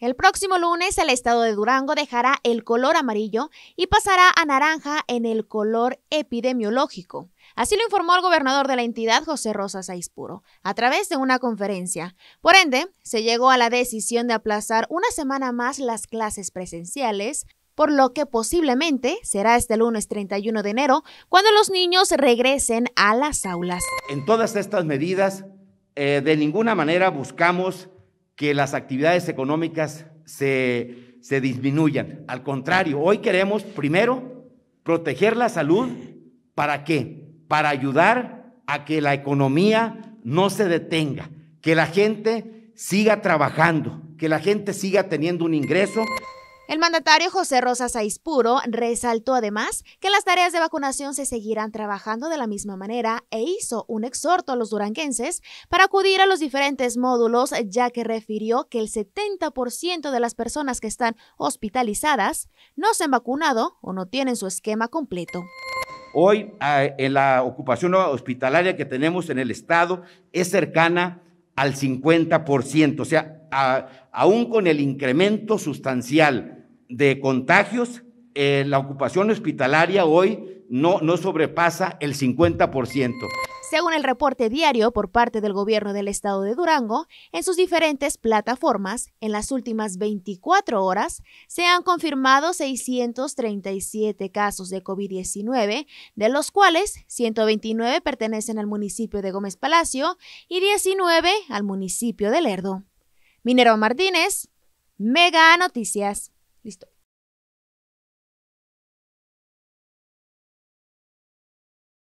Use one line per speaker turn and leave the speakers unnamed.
El próximo lunes el estado de Durango dejará el color amarillo y pasará a naranja en el color epidemiológico. Así lo informó el gobernador de la entidad, José Rosa Saispuro, a través de una conferencia. Por ende, se llegó a la decisión de aplazar una semana más las clases presenciales, por lo que posiblemente será este lunes 31 de enero cuando los niños regresen a las aulas.
En todas estas medidas, eh, de ninguna manera buscamos que las actividades económicas se, disminuyan. Al contrario, hoy queremos primero proteger la salud. ¿Para qué? Para ayudar a que la economía no se detenga, que la gente siga trabajando, que la gente siga teniendo un ingreso
el mandatario José Rosa Puro resaltó además que las tareas de vacunación se seguirán trabajando de la misma manera e hizo un exhorto a los duranguenses para acudir a los diferentes módulos, ya que refirió que el 70% de las personas que están hospitalizadas no se han vacunado o no tienen su esquema completo.
Hoy en la ocupación hospitalaria que tenemos en el estado es cercana al 50%, o sea, aún con el incremento sustancial de contagios, eh, la ocupación hospitalaria hoy no, no sobrepasa el 50%.
Según el reporte diario por parte del gobierno del estado de Durango, en sus diferentes plataformas, en las últimas 24 horas se han confirmado 637 casos de COVID-19, de los cuales 129 pertenecen al municipio de Gómez Palacio y 19 al municipio de Lerdo. Minero Martínez, Mega Noticias. Listo.